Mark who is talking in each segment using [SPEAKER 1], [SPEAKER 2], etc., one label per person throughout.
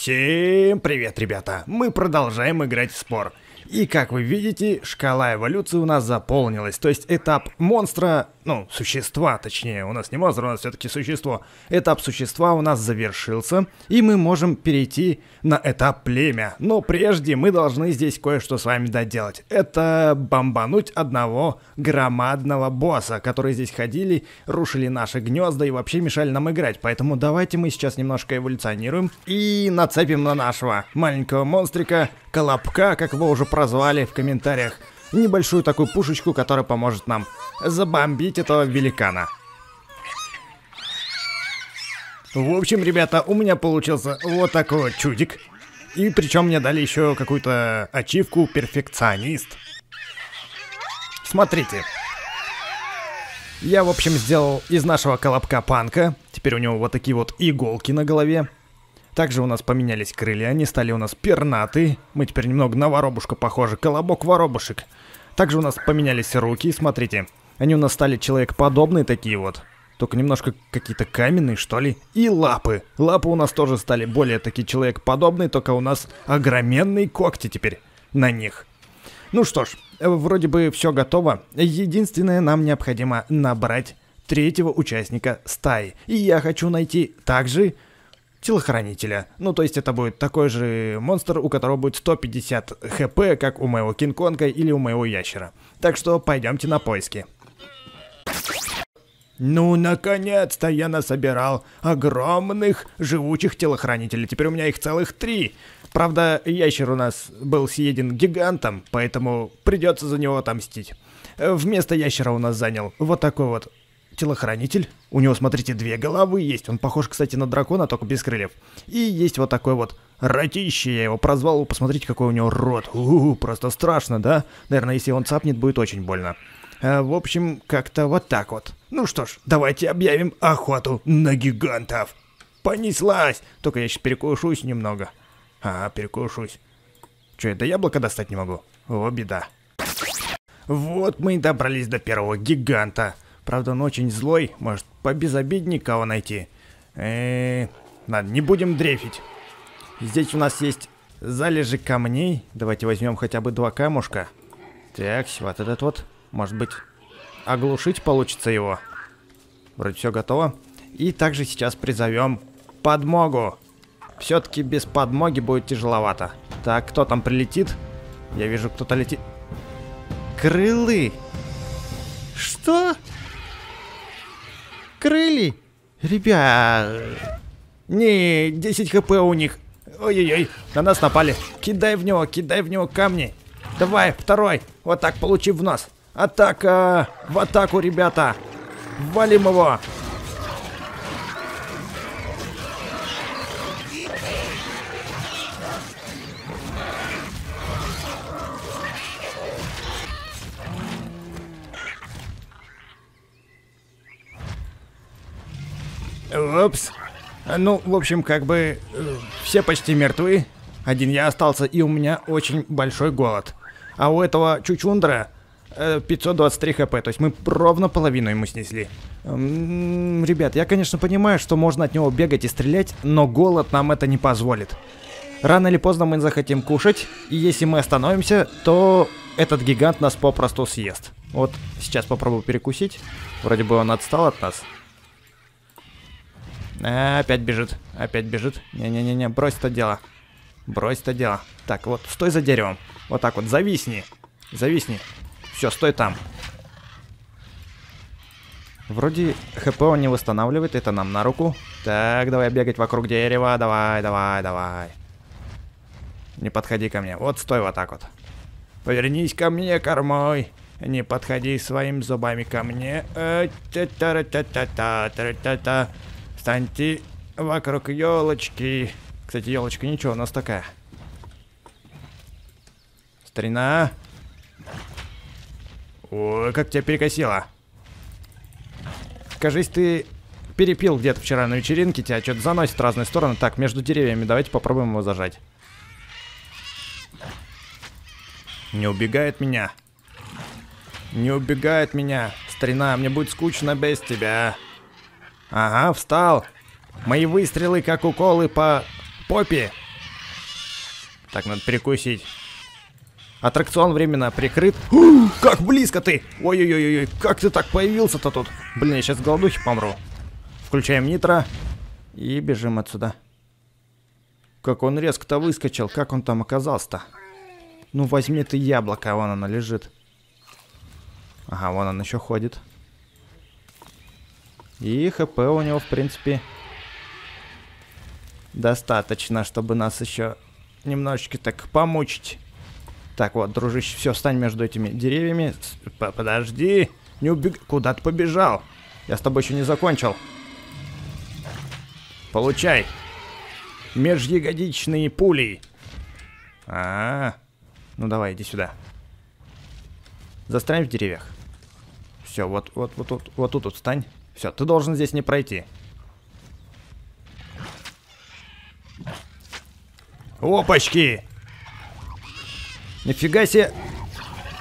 [SPEAKER 1] Всем привет, ребята! Мы продолжаем играть в спор. И как вы видите, шкала эволюции у нас заполнилась, то есть этап монстра ну, существа, точнее, у нас не монстр, у нас все-таки существо. Этап существа у нас завершился, и мы можем перейти на этап племя. Но прежде мы должны здесь кое-что с вами доделать. Это бомбануть одного громадного босса, который здесь ходили, рушили наши гнезда и вообще мешали нам играть. Поэтому давайте мы сейчас немножко эволюционируем и нацепим на нашего маленького монстрика, колобка, как его уже прозвали в комментариях небольшую такую пушечку, которая поможет нам забомбить этого великана. В общем, ребята, у меня получился вот такой вот чудик. И причем мне дали еще какую-то ачивку «Перфекционист». Смотрите. Я, в общем, сделал из нашего колобка панка. Теперь у него вот такие вот иголки на голове. Также у нас поменялись крылья, они стали у нас пернаты. Мы теперь немного на воробушка похожи, колобок-воробушек. Также у нас поменялись руки, смотрите. Они у нас стали человекоподобные такие вот. Только немножко какие-то каменные, что ли. И лапы. Лапы у нас тоже стали более такие человекоподобные, только у нас огроменные когти теперь на них. Ну что ж, э, вроде бы все готово. Единственное, нам необходимо набрать третьего участника стаи. И я хочу найти также телохранителя. Ну, то есть это будет такой же монстр, у которого будет 150 хп, как у моего Кинг-Конга или у моего Ящера. Так что пойдемте на поиски. Ну, наконец-то я насобирал огромных живучих телохранителей. Теперь у меня их целых три. Правда, ящер у нас был съеден гигантом, поэтому придется за него отомстить. Э, вместо ящера у нас занял вот такой вот телохранитель. У него, смотрите, две головы есть. Он похож, кстати, на дракона, только без крыльев. И есть вот такой вот ротище, я его прозвал. Посмотрите, какой у него рот. У-у-у, просто страшно, да? Наверное, если он цапнет, будет очень больно. А, в общем, как-то вот так вот. Ну что ж, давайте объявим охоту на гигантов. Понеслась! Только я сейчас перекушусь немного. А, перекушусь. Че, это яблоко достать не могу? О, беда. Вот мы и добрались до первого гиганта. Правда, он очень злой, может, побезобиднее кого найти. Э ладно, не будем дрефить. Здесь у нас есть залежи камней. Давайте возьмем хотя бы два камушка. Так, вот этот вот. Может быть, оглушить получится его. Вроде все готово. И также сейчас призовем подмогу. Все-таки без подмоги будет тяжеловато. Так, кто там прилетит? Я вижу, кто-то летит. Крылы! Что? крылья? Ребят... Не, 10 хп у них. Ой-ой-ой, на нас напали. Кидай в него, кидай в него камни. Давай, второй. Вот так, получи в нос. Атака! В атаку, ребята! Валим его! Опс. Ну, в общем, как бы э, все почти мертвы. Один я остался, и у меня очень большой голод. А у этого чучундра 523 э, хп, то есть мы ровно половину ему снесли. М ребят, я, конечно, понимаю, что можно от него бегать и стрелять, но голод нам это не позволит. Рано или поздно мы захотим кушать, и если мы остановимся, то этот гигант нас попросту съест. Вот сейчас попробую перекусить. Вроде бы он отстал от нас. А, опять бежит. Опять бежит. Не-не-не-не, брось это дело. Брось это дело. Так, вот, стой за деревом. Вот так вот, зависни. Зависни. Все, стой там. Вроде хп он не восстанавливает, это нам на руку. Так, давай бегать вокруг дерева, давай, давай, давай. Не подходи ко мне, вот стой вот так вот. Повернись ко мне кормой. Не подходи своими зубами ко мне. Э, Встаньте вокруг елочки. Кстати, елочка ничего у нас такая. Старина. Ой, как тебя перекосило. Кажись, ты перепил где-то вчера на вечеринке, тебя что-то заносит в разные стороны. Так, между деревьями, давайте попробуем его зажать. Не убегает меня. Не убегает меня. Старина, мне будет скучно без тебя. Ага, встал. Мои выстрелы, как уколы по попе. Так, надо перекусить. Аттракцион временно прикрыт. У, как близко ты! Ой-ой-ой-ой, как ты так появился-то тут? Блин, я сейчас голодухи помру. Включаем нитро и бежим отсюда. Как он резко-то выскочил, как он там оказался-то? Ну возьми ты яблоко, вон оно лежит. Ага, вон он еще ходит. И хп у него, в принципе, достаточно, чтобы нас еще немножечко так помучить. Так, вот, дружище, все, встань между этими деревьями. П Подожди, не убег... Куда ты побежал? Я с тобой еще не закончил. Получай. Межягодичные пули. А, -а, а Ну давай, иди сюда. Застрянь в деревьях. Все, вот, вот, вот, вот, вот тут вот встань. Все, ты должен здесь не пройти. Опачки! Нифига себе!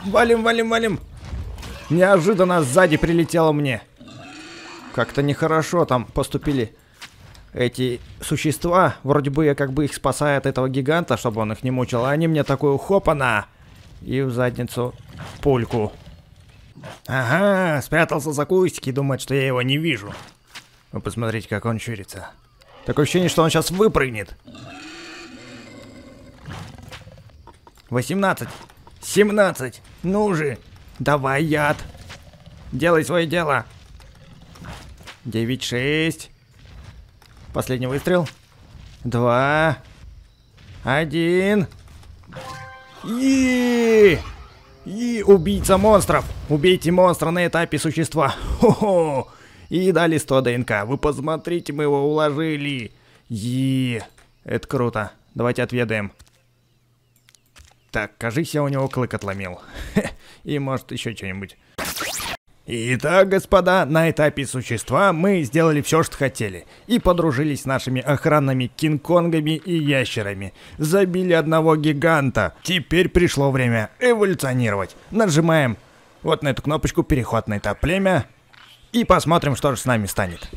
[SPEAKER 1] Валим, валим, валим! Неожиданно сзади прилетело мне. Как-то нехорошо там поступили эти существа. Вроде бы я как бы их спасаю от этого гиганта, чтобы он их не мучил. А они мне такую хопана и в задницу пульку. Ага, спрятался за кустики и думает, что я его не вижу. Вы ну, посмотрите, как он чурится. Такое ощущение, что он сейчас выпрыгнет. 18. 17. Ну же. Давай, яд. Делай свое дело. 9, 6. Последний выстрел. 2. 1. И... И убийца монстров. Убейте монстра на этапе существа. Хо-хо. И дали 100 ДНК. Вы посмотрите, мы его уложили. Е, это круто. Давайте отведаем. Так, кажись, я у него клык отломил. И может еще что-нибудь. Итак, господа, на этапе существа мы сделали все, что хотели. И подружились с нашими охранными кинг-конгами и ящерами. Забили одного гиганта. Теперь пришло время эволюционировать. Нажимаем вот на эту кнопочку «Переход на этап племя». И посмотрим, что же с нами станет.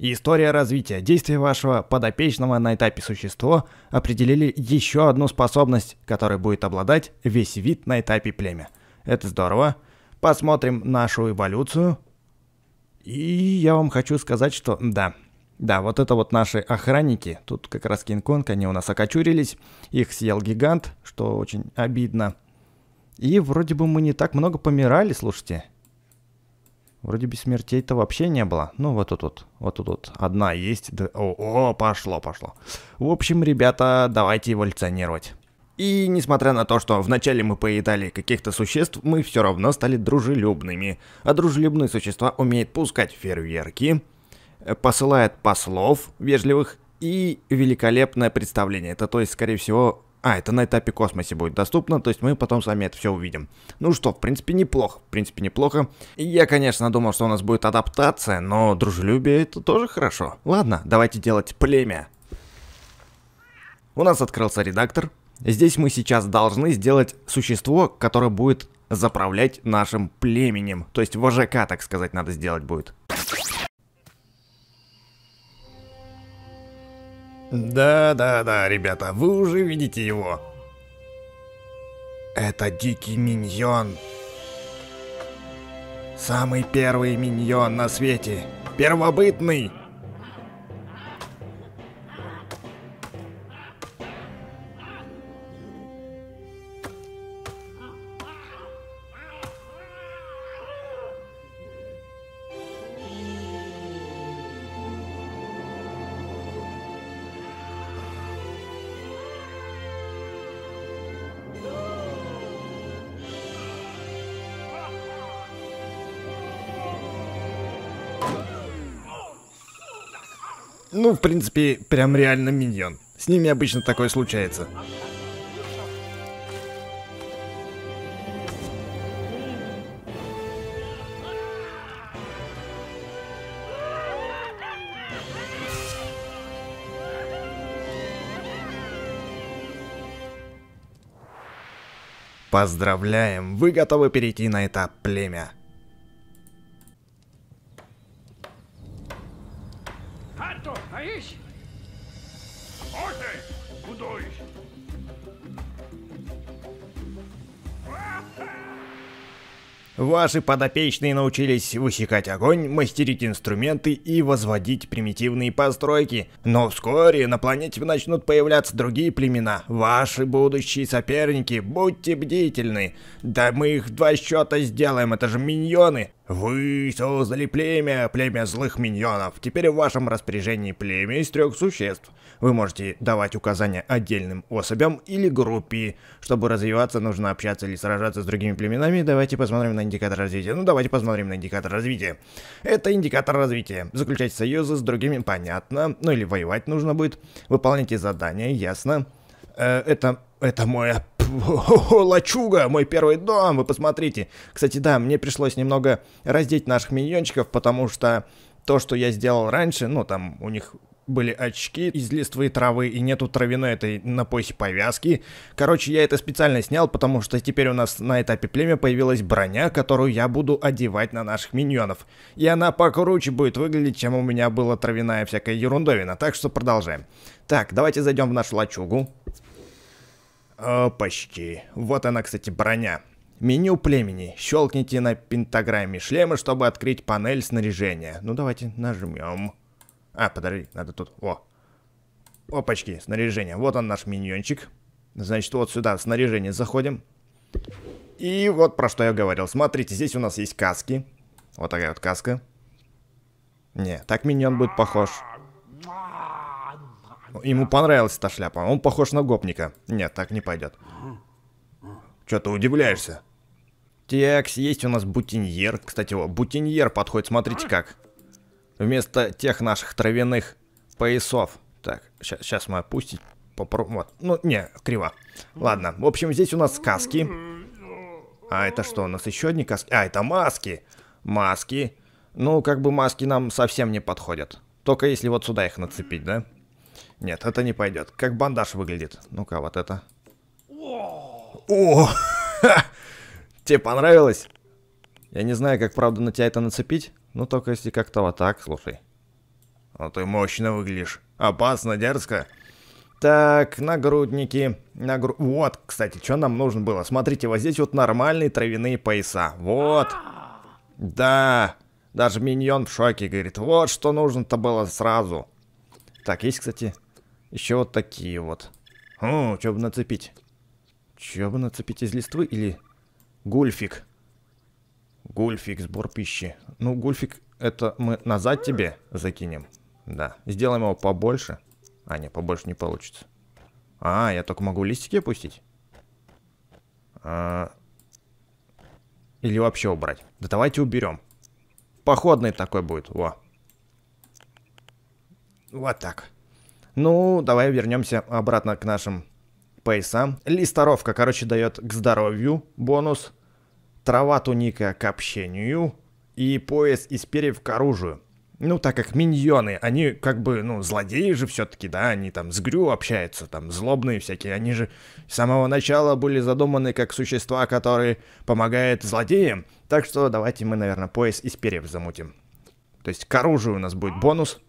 [SPEAKER 1] История развития. Действия вашего подопечного на этапе существо определили еще одну способность, которой будет обладать весь вид на этапе племя. Это здорово. Здорово посмотрим нашу эволюцию. И я вам хочу сказать, что да, да, вот это вот наши охранники, тут как раз Кинг-Конг, они у нас окочурились, их съел гигант, что очень обидно. И вроде бы мы не так много помирали, слушайте. Вроде бы смертей-то вообще не было. Ну, вот тут вот, вот тут вот одна есть. Да... О, о, пошло, пошло. В общем, ребята, давайте эволюционировать. И несмотря на то, что вначале мы поедали каких-то существ, мы все равно стали дружелюбными. А дружелюбные существа умеют пускать фейерверки, э, посылают послов вежливых и великолепное представление. Это то есть, скорее всего, а, это на этапе космосе будет доступно, то есть мы потом сами это все увидим. Ну что, в принципе, неплохо, в принципе, неплохо. Я, конечно, думал, что у нас будет адаптация, но дружелюбие это тоже хорошо. Ладно, давайте делать племя. У нас открылся редактор, Здесь мы сейчас должны сделать существо, которое будет заправлять нашим племенем. То есть вожака, так сказать, надо сделать будет. Да-да-да, ребята, вы уже видите его. Это дикий миньон. Самый первый миньон на свете. Первобытный. Ну, в принципе, прям реально миньон. С ними обычно такое случается. Поздравляем, вы готовы перейти на этап племя. Ваши подопечные научились высекать огонь, мастерить инструменты и возводить примитивные постройки. Но вскоре на планете начнут появляться другие племена. Ваши будущие соперники, будьте бдительны. Да мы их два счета сделаем, это же миньоны. «Вы создали племя, племя злых миньонов. Теперь в вашем распоряжении племя из трех существ. Вы можете давать указания отдельным особям или группе. Чтобы развиваться, нужно общаться или сражаться с другими племенами. Давайте посмотрим на индикатор развития. Ну, давайте посмотрим на индикатор развития. Это индикатор развития. Заключать союзы с другими, понятно. Ну, или воевать нужно будет. Выполняйте задания, ясно. Э, это... это мой о, лачуга, мой первый дом, вы посмотрите. Кстати, да, мне пришлось немного раздеть наших миньончиков, потому что то, что я сделал раньше, ну, там у них были очки из листвы и травы, и нету травяной этой на поясе повязки. Короче, я это специально снял, потому что теперь у нас на этапе племя появилась броня, которую я буду одевать на наших миньонов. И она покруче будет выглядеть, чем у меня была травяная всякая ерундовина. Так что продолжаем. Так, давайте зайдем в нашу лачугу. О, почти. Вот она, кстати, броня. Меню племени. Щелкните на пентаграмме шлема, чтобы открыть панель снаряжения. Ну, давайте нажмем. А, подожди, надо тут... О. Опачки, снаряжение. Вот он наш миньончик. Значит, вот сюда снаряжение заходим. И вот про что я говорил. Смотрите, здесь у нас есть каски. Вот такая вот каска. Не, так миньон будет похож. Ну, ему понравилась эта шляпа. Он похож на гопника. Нет, так не пойдет. Че ты удивляешься? Текс, есть у нас бутиньер. Кстати, о, бутиньер подходит, смотрите как. Вместо тех наших травяных поясов. Так, сейчас мы опустить. Попробуем. Вот. Ну, не, криво. Ладно. В общем, здесь у нас каски. А это что, у нас еще одни каски? А, это маски. Маски. Ну, как бы маски нам совсем не подходят. Только если вот сюда их нацепить, да? Нет, это не пойдет. Как бандаж выглядит. Ну-ка, вот это. О! Тебе понравилось? Я не знаю, как правда на тебя это нацепить. Ну, только если как-то вот так, слушай. А ты мощно выглядишь. Опасно, дерзко. Так, нагрудники. Нагру... Вот, кстати, что нам нужно было. Смотрите, вот здесь вот нормальные травяные пояса. Вот. Да. Даже миньон в шоке говорит. Вот что нужно-то было сразу. Так, есть, кстати... Еще вот такие вот. О, что бы нацепить? Что бы нацепить из листвы или... Гульфик. Гульфик, сбор пищи. Ну, гульфик, это мы назад тебе закинем. Да. Сделаем его побольше. А, нет, побольше не получится. А, я только могу листики опустить? А... Или вообще убрать? Да давайте уберем. Походный такой будет. Во. Вот так. Ну, давай вернемся обратно к нашим пейсам. Листоровка, короче, дает к здоровью бонус. Трава туника к общению. И пояс из перьев к оружию. Ну, так как миньоны, они как бы, ну, злодеи же все-таки, да, они там с Грю общаются, там, злобные всякие, они же с самого начала были задуманы как существа, которые помогают злодеям. Так что давайте мы, наверное, пояс из перьев замутим. То есть к оружию у нас будет бонус.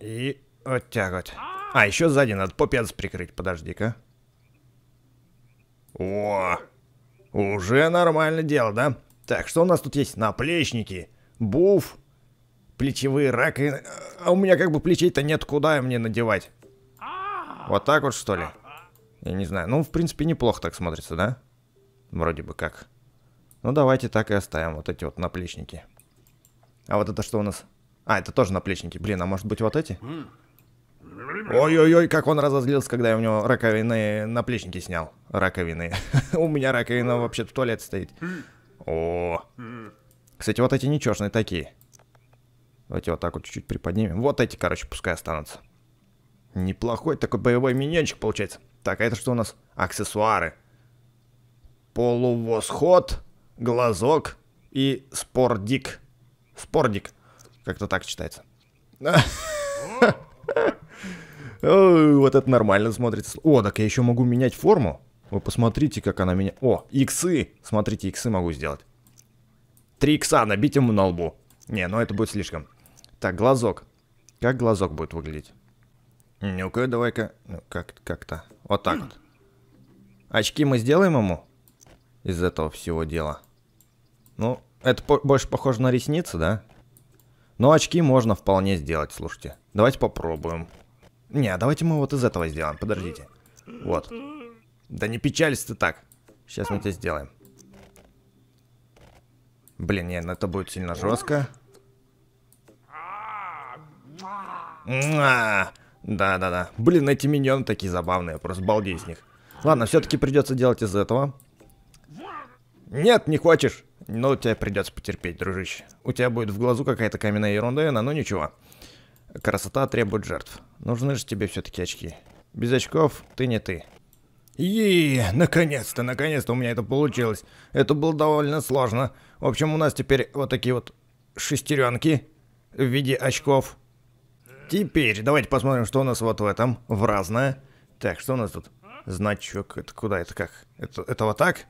[SPEAKER 1] И вот так вот. А, еще сзади надо попец прикрыть, подожди-ка. О, уже нормально дело, да? Так, что у нас тут есть? Наплечники, буф, плечевые раки. А у меня как бы плечей-то нет, куда мне надевать? Вот так вот, что ли? Я не знаю. Ну, в принципе, неплохо так смотрится, да? Вроде бы как. Ну, давайте так и оставим вот эти вот наплечники. А вот это что у нас? А, это тоже наплечники. Блин, а может быть вот эти? Ой-ой-ой, как он разозлился, когда я у него раковины на плечнике снял. Раковины. у меня раковина вообще в туалет стоит. О. Кстати, вот эти ничешные такие. Давайте вот так вот чуть-чуть приподнимем. Вот эти, короче, пускай останутся. Неплохой такой боевой миньончик получается. Так, а это что у нас? Аксессуары. Полувосход, глазок и спордик. Спордик. Как-то так читается. Ой, вот это нормально смотрится. О, так я еще могу менять форму. Вы посмотрите, как она меня... О, иксы! Смотрите, иксы могу сделать. Три икса, набить ему на лбу. Не, ну это будет слишком. Так, глазок. Как глазок будет выглядеть? Ну-ка, давай-ка. Ну, как-то. Как -то. вот так вот. Очки мы сделаем ему? Из этого всего дела. Ну, это по больше похоже на ресницы, да? Но очки можно вполне сделать, слушайте. Давайте попробуем. Не, а давайте мы вот из этого сделаем, подождите. Вот. Да не печалься ты так. Сейчас мы это сделаем. Блин, не, нет, ну это будет сильно жестко. Да-да-да. Блин, эти миньоны такие забавные, просто балди из них. Ладно, все-таки придется делать из этого. Нет, не хочешь. Ну, тебе придется потерпеть, дружище. У тебя будет в глазу какая-то каменная ерунда, но ну ничего. Красота требует жертв. Нужны же тебе все-таки очки. Без очков ты не ты. И наконец-то, наконец-то у меня это получилось. Это было довольно сложно. В общем, у нас теперь вот такие вот шестеренки в виде очков. Теперь давайте посмотрим, что у нас вот в этом, в разное. Так, что у нас тут? Значок, это куда, это как? Это, это вот так?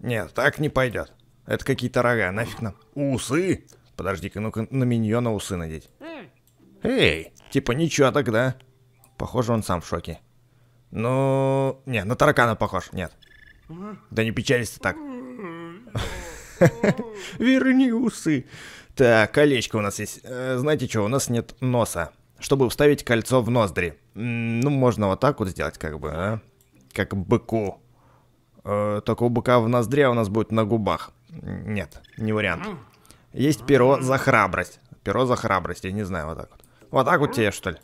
[SPEAKER 1] Нет, так не пойдет. Это какие-то рога, нафиг нам. Усы? Подожди-ка, ну-ка на миньона усы надеть. «Эй, типа ничего тогда». Похоже, он сам в шоке. Ну, не, на таракана похож, нет. Да не печались так. Верни усы. Так, колечко у нас есть. Э, знаете что, у нас нет носа. Чтобы вставить кольцо в ноздри. Ну, можно вот так вот сделать, как бы, а? Как быку. Э, только у быка в ноздре а у нас будет на губах. Нет, не вариант. Есть перо за храбрость. Перо за храбрость, я не знаю, вот так вот. Вот так вот тебя что ли?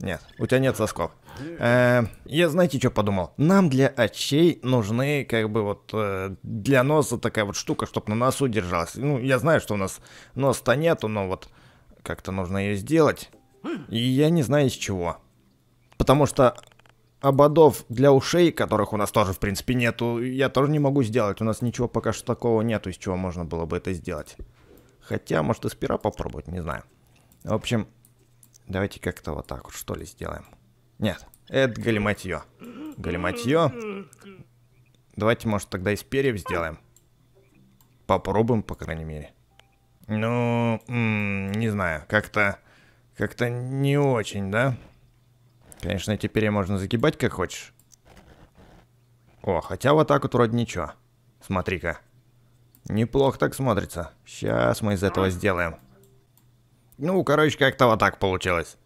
[SPEAKER 1] Нет, у тебя нет сосков. Э, я, знаете, что подумал? Нам для очей нужны, как бы, вот, э, для носа такая вот штука, чтобы на носу держалась. Ну, я знаю, что у нас носа-то нету, но вот как-то нужно ее сделать. И я не знаю из чего. Потому что ободов для ушей, которых у нас тоже, в принципе, нету, я тоже не могу сделать. У нас ничего пока что такого нету, из чего можно было бы это сделать. Хотя, может, из пера попробовать, не знаю. В общем, Давайте как-то вот так вот, что ли, сделаем. Нет, это галиматье. Галиматье. Давайте, может, тогда из перьев сделаем. Попробуем, по крайней мере. Ну, м -м, не знаю, как-то... Как-то не очень, да? Конечно, эти перья можно загибать, как хочешь. О, хотя вот так вот вроде ничего. Смотри-ка. Неплохо так смотрится. Сейчас мы из этого сделаем. Ну, короче, как-то вот так получилось.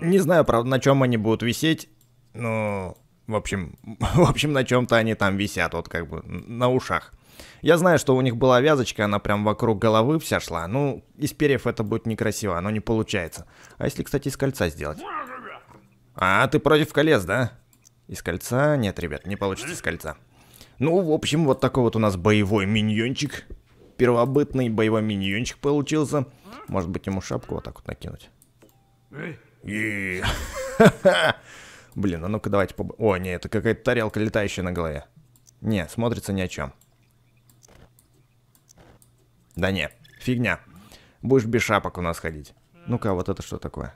[SPEAKER 1] Не знаю, правда, на чем они будут висеть, но... В общем, в общем, на чем-то они там висят, вот как бы на ушах. Я знаю, что у них была вязочка, она прям вокруг головы вся шла. Ну, из перьев это будет некрасиво, оно не получается. А если, кстати, из кольца сделать? А, ты против колец, да? Из кольца? Нет, ребят, не получится из кольца. Ну, в общем, вот такой вот у нас боевой миньончик первобытный боевой миньончик получился. Может быть, ему шапку вот так вот накинуть. Блин, а ну-ка давайте... Поб... О, нет, это какая-то тарелка, летающая на голове. Не, смотрится ни о чем. Да не, фигня. Будешь без шапок у нас ходить. Ну-ка, вот это что такое?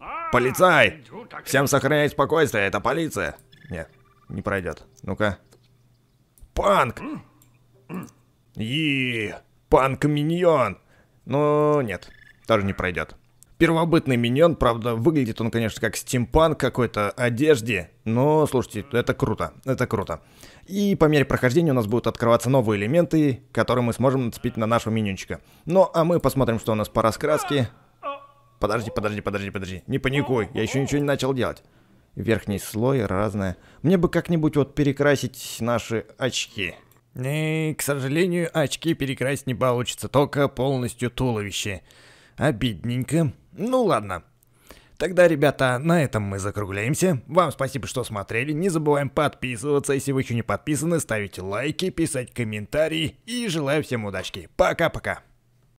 [SPEAKER 1] А, Полицай! Всем сохраняй спокойствие, это полиция! Нет, не пройдет. Ну-ка. Панк! И панк-миньон! Но нет, тоже не пройдет. Первобытный миньон, правда, выглядит он, конечно, как стимпанк какой-то одежде, но, слушайте, это круто, это круто. И по мере прохождения у нас будут открываться новые элементы, которые мы сможем нацепить на нашего миньончика. Ну, а мы посмотрим, что у нас по раскраске. Подожди, подожди, подожди, подожди, не паникуй, я еще ничего не начал делать. Верхний слой разное. Мне бы как-нибудь вот перекрасить наши очки. И, к сожалению, очки перекрасить не получится, только полностью туловище. Обидненько. Ну ладно. Тогда, ребята, на этом мы закругляемся. Вам спасибо, что смотрели. Не забываем подписываться, если вы еще не подписаны, ставить лайки, писать комментарии. И желаю всем удачки. Пока-пока.